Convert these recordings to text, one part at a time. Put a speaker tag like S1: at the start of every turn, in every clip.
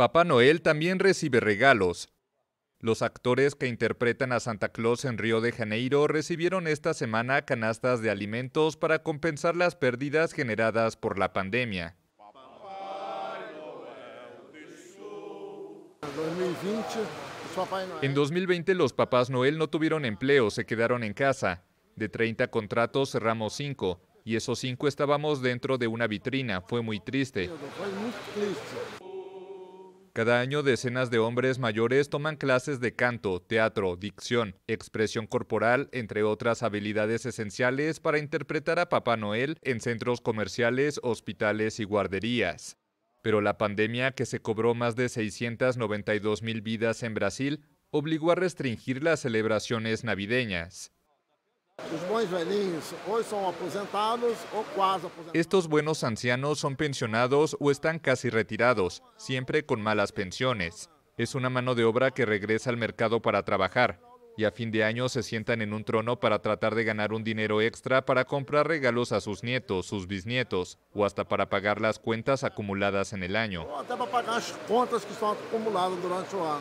S1: Papá Noel también recibe regalos. Los actores que interpretan a Santa Claus en Río de Janeiro recibieron esta semana canastas de alimentos para compensar las pérdidas generadas por la pandemia. En 2020 los papás Noel no tuvieron empleo, se quedaron en casa. De 30 contratos cerramos 5 y esos 5 estábamos dentro de una vitrina, fue muy triste. Cada año decenas de hombres mayores toman clases de canto, teatro, dicción, expresión corporal, entre otras habilidades esenciales para interpretar a Papá Noel en centros comerciales, hospitales y guarderías. Pero la pandemia, que se cobró más de 692 mil vidas en Brasil, obligó a restringir las celebraciones navideñas. Estos buenos ancianos son pensionados o están casi retirados, siempre con malas pensiones. Es una mano de obra que regresa al mercado para trabajar y a fin de año se sientan en un trono para tratar de ganar un dinero extra para comprar regalos a sus nietos, sus bisnietos o hasta para pagar las cuentas acumuladas en el año. el año.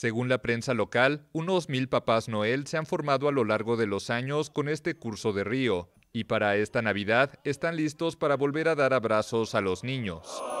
S1: Según la prensa local, unos mil papás Noel se han formado a lo largo de los años con este curso de río y para esta Navidad están listos para volver a dar abrazos a los niños.